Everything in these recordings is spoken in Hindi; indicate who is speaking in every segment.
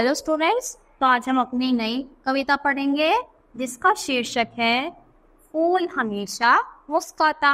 Speaker 1: हेलो स्टूडेंट्स तो आज हम अपनी नई कविता पढ़ेंगे जिसका शीर्षक है फूल हमेशा मुस्काता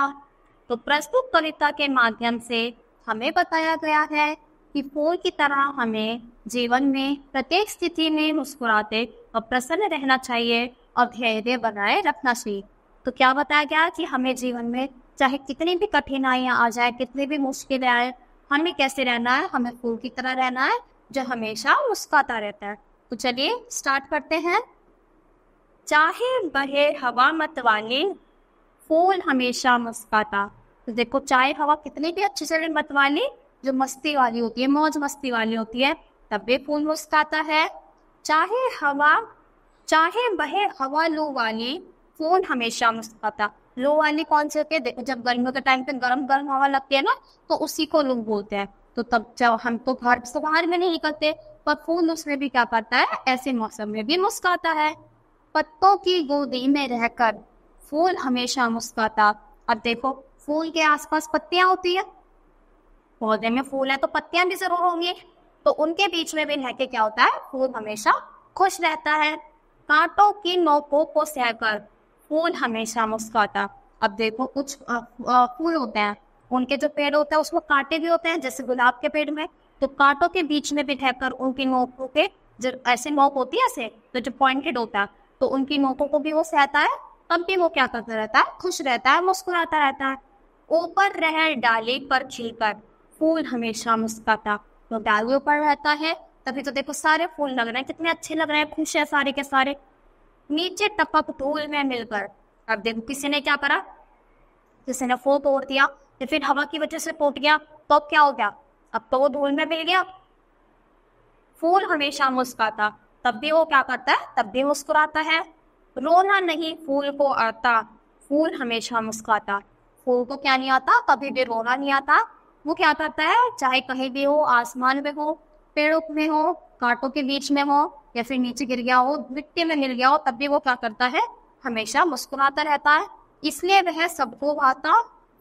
Speaker 1: तो प्रस्तुत कविता के माध्यम से हमें बताया गया है कि फूल की तरह हमें जीवन में प्रत्येक स्थिति में मुस्कुराते और प्रसन्न रहना चाहिए और धैर्य बनाए रखना चाहिए तो क्या बताया गया कि हमें जीवन में चाहे कितनी भी कठिनाइयाँ आ जाए कितनी भी मुश्किलें आए हमें कैसे रहना है हमें फूल की तरह रहना है जो हमेशा मुस्काता रहता है तो चलिए स्टार्ट करते हैं चाहे बहे हवा वाले फूल हमेशा मुस्काता तो देखो चाहे हवा कितनी भी अच्छी चले वाले जो मस्ती वाली होती है मौज मस्ती वाली होती है तब भी फूल मुस्काता है चाहे हवा चाहे बहे हवा लो वाली फूल हमेशा मुस्काता लो वाली कौन सी होती है देखो जब गर्मियों के टाइम पे गर्म गर्म हवा लगती है ना तो उसी को लू बोलते हैं तो तब जब हम तो घर से बाहर में नहीं करते पर फूल उसमें भी क्या करता है ऐसे मौसम में भी मुस्काता है पत्तों की गोदी में रहकर फूल हमेशा मुस्काता अब देखो फूल के आसपास पत्तियां होती है पौधे में फूल है तो पत्तियां भी जरूर होंगी तो उनके बीच में भी रह क्या होता है फूल हमेशा खुश रहता है कांटों की नोकों को सहकर फूल हमेशा मुस्काता अब देखो कुछ फूल होते हैं उनके जो पेड़ होते हैं उसमें कांटे भी होते हैं जैसे गुलाब के पेड़ में तो कांटों के बीच में भी ठहकर उनकी नोकों के जो ऐसे नोक होती है ऐसे तो जो पॉइंटेड होता है तो उनकी नोकों को भी वो सहता है तब भी वो क्या करता रहता है खुश रहता है मुस्कुराता रहता है ऊपर रह डाले पर खिलकर फूल हमेशा मुस्कुराता तो डालू ऊपर रहता है तभी तो देखो सारे फूल लग रहे हैं कितने अच्छे लग रहे हैं खुश है सारे के सारे नीचे टपक धूल में मिलकर अब देखो किसी ने क्या करा किसी ने फूल तोड़ दिया या फिर हवा की वजह से टूट गया तो अब क्या हो गया अब तो वो धूल में मिल गया फूल हमेशा मुस्काता तब भी वो क्या करता है तब भी मुस्कुराता है रोना नहीं फूल को आता फूल हमेशा मुस्काता फूल को क्या नहीं आता कभी भी रोना नहीं आता वो क्या करता है चाहे कहीं भी हो आसमान में हो पेड़ों में हो कांटों के बीच में हो या फिर नीचे गिर गया हो मिट्टी में मिल गया हो तब भी वो क्या करता है हमेशा मुस्कुराता रहता है इसलिए वह सबको भाता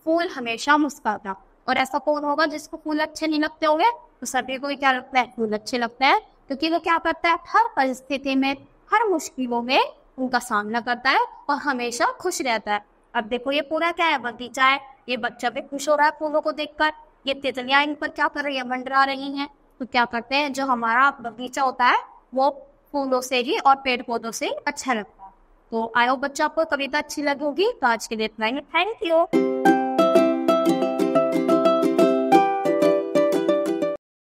Speaker 1: फूल हमेशा मुस्कुराता और ऐसा कौन होगा जिसको फूल अच्छे नहीं लगते होंगे तो सभी को क्या लगता है फूल अच्छे लगता है क्योंकि वो क्या करता है हर परिस्थिति में हर मुश्किलों में उनका सामना करता है और हमेशा खुश रहता है अब देखो ये पूरा क्या है बगीचा है ये बच्चा भी खुश हो रहा है फूलों को देखकर ये तितलियां इन पर क्या कर रही है मंडरा रही हैं तो क्या करते हैं जो हमारा बगीचा होता है वो फूलों से ही और पेड़ पौधों से अच्छा लगता है तो आई होप बच्चा आपको कविता अच्छी लगी होगी तो आज के लिए इतना ही थैंक यू